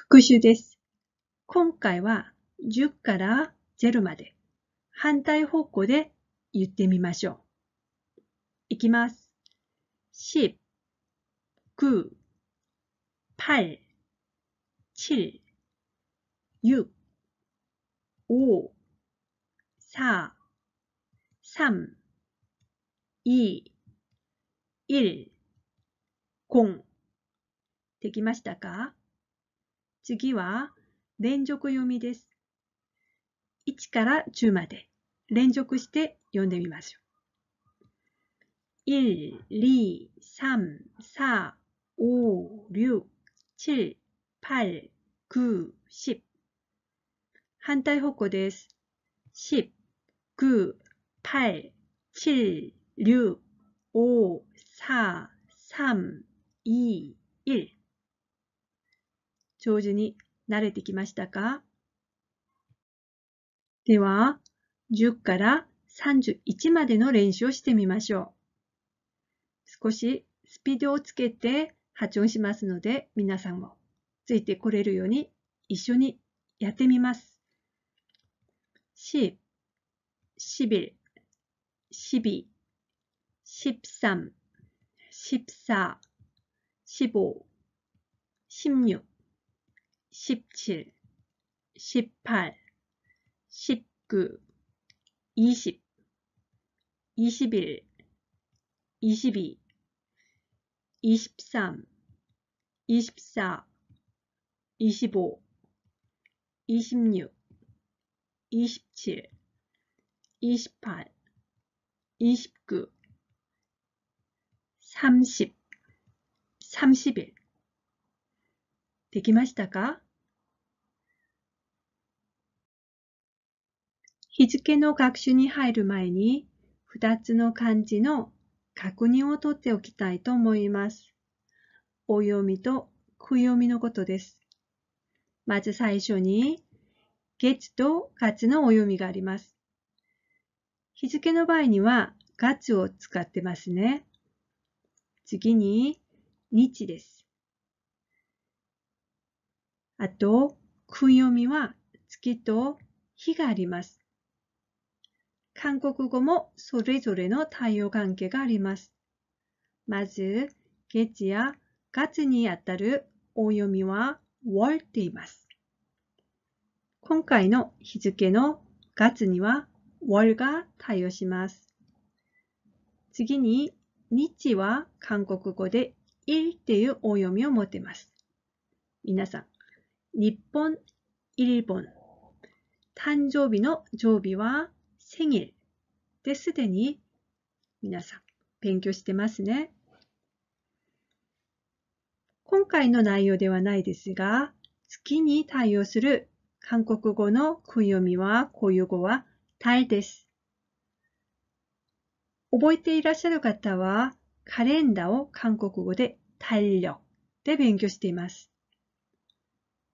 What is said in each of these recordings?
復習です。今回は10から0まで反対方向で言ってみましょう。いきます。10 9 8 7 6 5 4 3 2 1 0できましたか次は連続読みです。1から10まで連続して読んでみましょう。1、2、3、4、5、6、7、8、9、10。反対方向です。10、9、8、7、6、5、4、3、2、1。長寿に慣れてきましたかでは、10から31までの練習をしてみましょう。少しスピードをつけて発音しますので、皆さんもついてこれるように一緒にやってみます。し、しび、しび、しびさん、しびさ、しぼ、しみゅ、 십칠, 십팔, 십구, 이십, 이십일, 이십이, 이십삼, 이십사, 이십오, 이십육, 이십칠, 이십팔, 이십구, 삼십, 삼십일. できましたか日付の学習に入る前に、二つの漢字の確認をとっておきたいと思います。お読みとく読みのことです。まず最初に、月と月のお読みがあります。日付の場合には、月を使ってますね。次に、日です。あと、訓読みは月と日があります。韓国語もそれぞれの対応関係があります。まず、月や月にあたるお読みは월っています。今回の日付の月には월が対応します。次に、日は韓国語でいっていうお読みを持っています。皆さん、日本、日本、誕生日の常備は생일ですでに皆さん勉強してますね。今回の内容ではないですが、月に対応する韓国語の読みは、こういう語は、イです。覚えていらっしゃる方は、カレンダーを韓国語で、体力で勉強しています。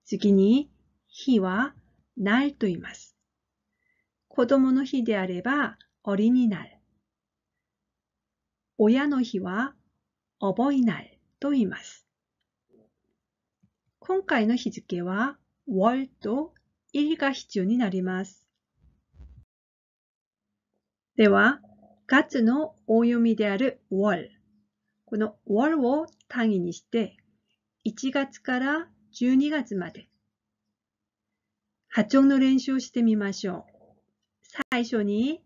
次に、日は、イと言います。子供の日であれば、おりになる。親の日は、おぼいなると言います。今回の日付は、월とりが必要になります。では、月の大読みである 월。 この월を単位にして、1月から12月まで、波長の練習をしてみましょう。 사이션이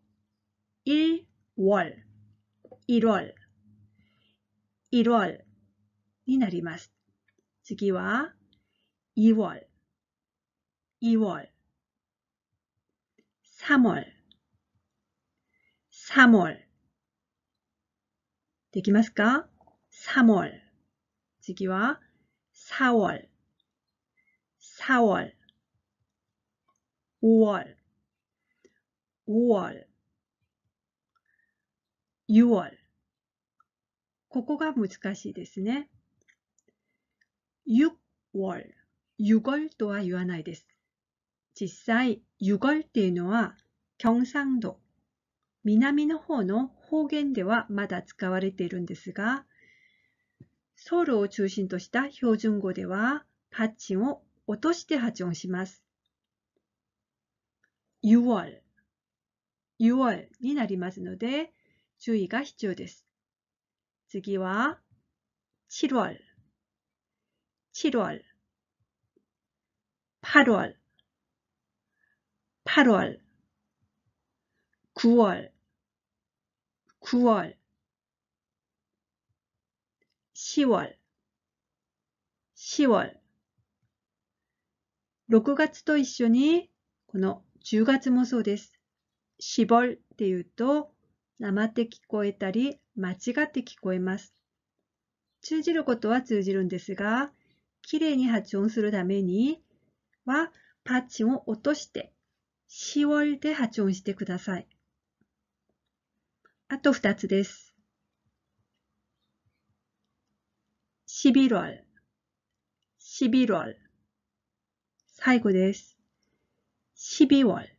1월, 1월, 1월 이나리마스. 즉이와 2월, 2월, 3월, 3월 できますか 3월 즉이와 4월, 4월, 5월, ここが難しいですね。you w とは言わないです。実際、y o っていうのは경상도南の方の方言ではまだ使われているんですが、ソウルを中心とした標準語では、発音を落として発音します。y o 6월になりますので注意が必要です。次は7월7월8월8월9월9월10월10월6月と一緒にこの10月もそうです。ぼるっていうと、生って聞こえたり、間違って聞こえます。通じることは通じるんですが、きれいに発音するためには、パッチンを落として、しおりで発音してください。あと2つです。ろる。しびろる。最後です。び2る。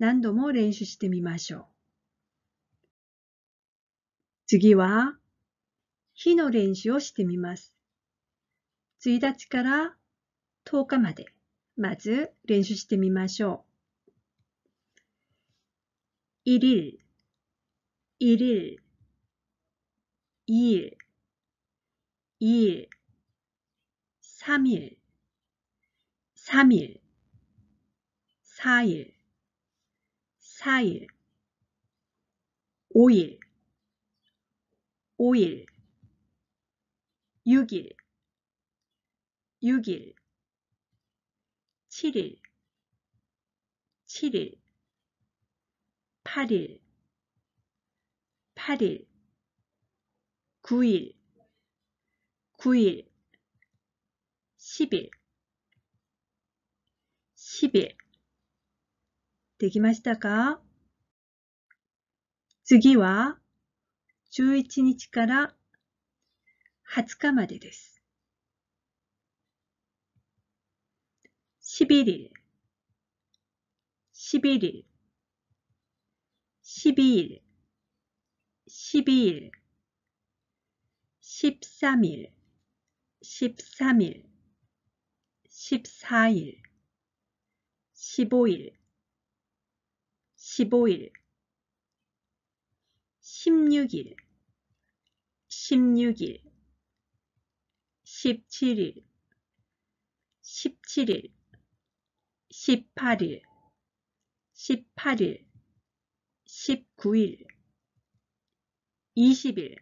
何度も練習してみましょう。次は、日の練習をしてみます。1日から10日まで、まず練習してみましょう。1日、1日、2日、2日、3日、3日、4日、 4일 5일 5일 6일 6일 7일 7일 8일 8일 9일 9일 10일 10일 できましたか次は11日から20日までです。11일11일12일12일13일13일14일15일 15일 16일 16일 17일 17일 18일 18일 19일 20일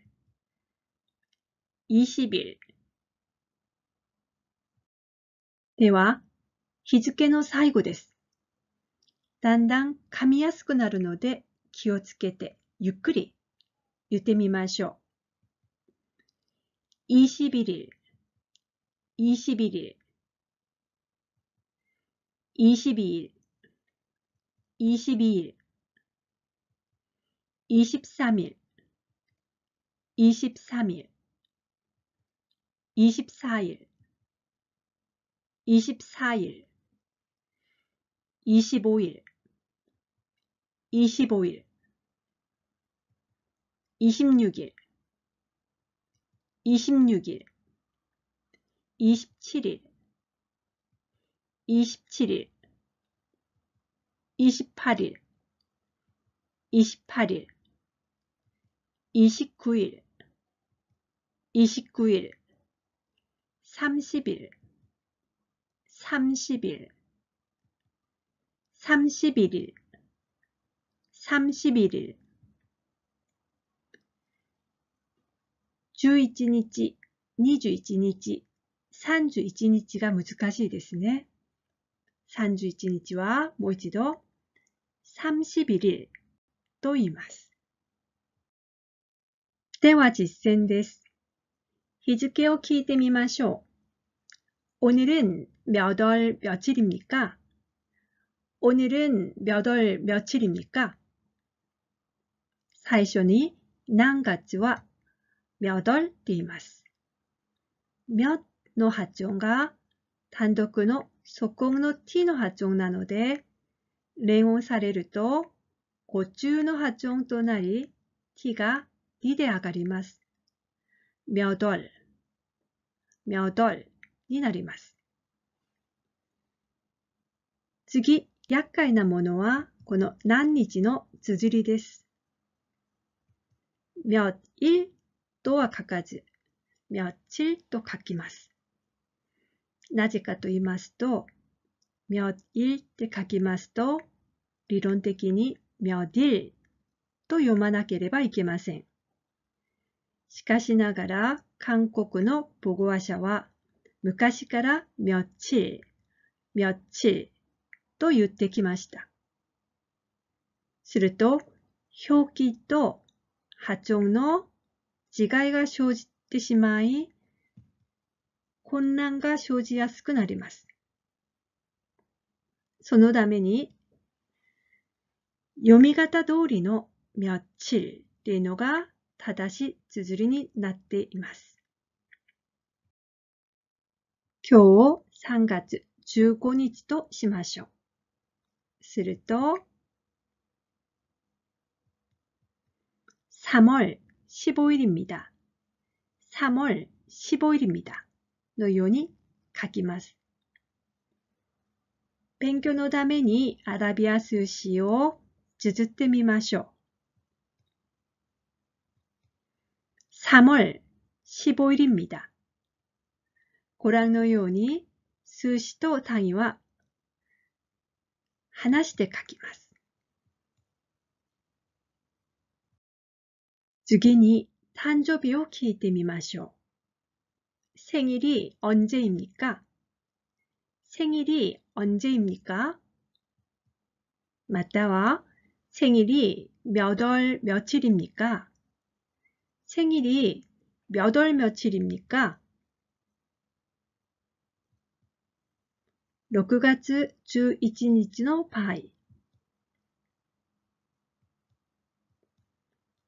20일 대화 日付の最後です。だんだん噛みやすくなるので気をつけてゆっくり言ってみましょう。21일2 22일22일23일23일24일24일25일 25일 26일 26일 27일 27일 28일 28일 29일 29일 30일 30일 31일 31일11日、21日、31日が難しいですね。31日はもう一度31日と言います。では実践です。日付を聞いてみましょう。오늘은몇월며칠입니까오늘은몇월며칠입니까最初に何月は몇월って言います。몇の発音が単独の素根の t の発音なので、連音されると、五中の発音となり、t が2で上がります。몇 월、 몇월になります。次、厄介なものは、この何日の綴りです。몇일とは書かず、며칠と書きます。なぜかと言いますと、며일って書きますと、理論的に며일と読まなければいけません。しかしながら、韓国の母語話者は、昔から며 칠、 며칠と言ってきました。すると、表記と発音の違いが生じてしまい、混乱が生じやすくなります。そのために、読み方通りの며칠っていうのが正しい綴りになっています。今日を3月15日としましょう。すると、 3월 15일입니다. 3월 15일입니다. 너요니 가기마스. 勉強のためにアラビア数詞を綴ってみましょう. 3월 15일입니다. ご覧のように数詞と単位は話して書きます。次に誕生日を聞いてみましょう。 생일이 언제입니까? 생일이 언제입니까? 맞다와 생일이 몇월 며칠입니까? 생일이 몇월 며칠입니까? 6月11日の場合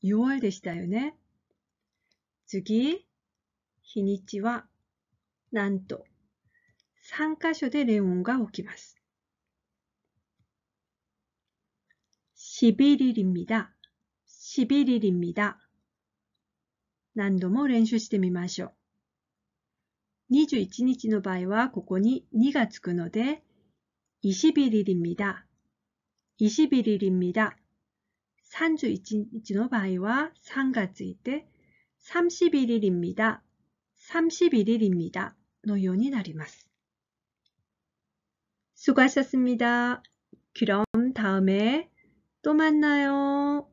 弱いでしたよね。次、日にちは、なんと、3箇所で連音が起きます。11일입니다11일입니다何度も練習してみましょう。21日の場合は、ここに2がつくので、21일입니다21일입니다 산주 이치노바이와 상가즈이때 31일입니다. 31일입니다. 노연이 나리마스. 수고하셨습니다. 그럼 다음에 또 만나요.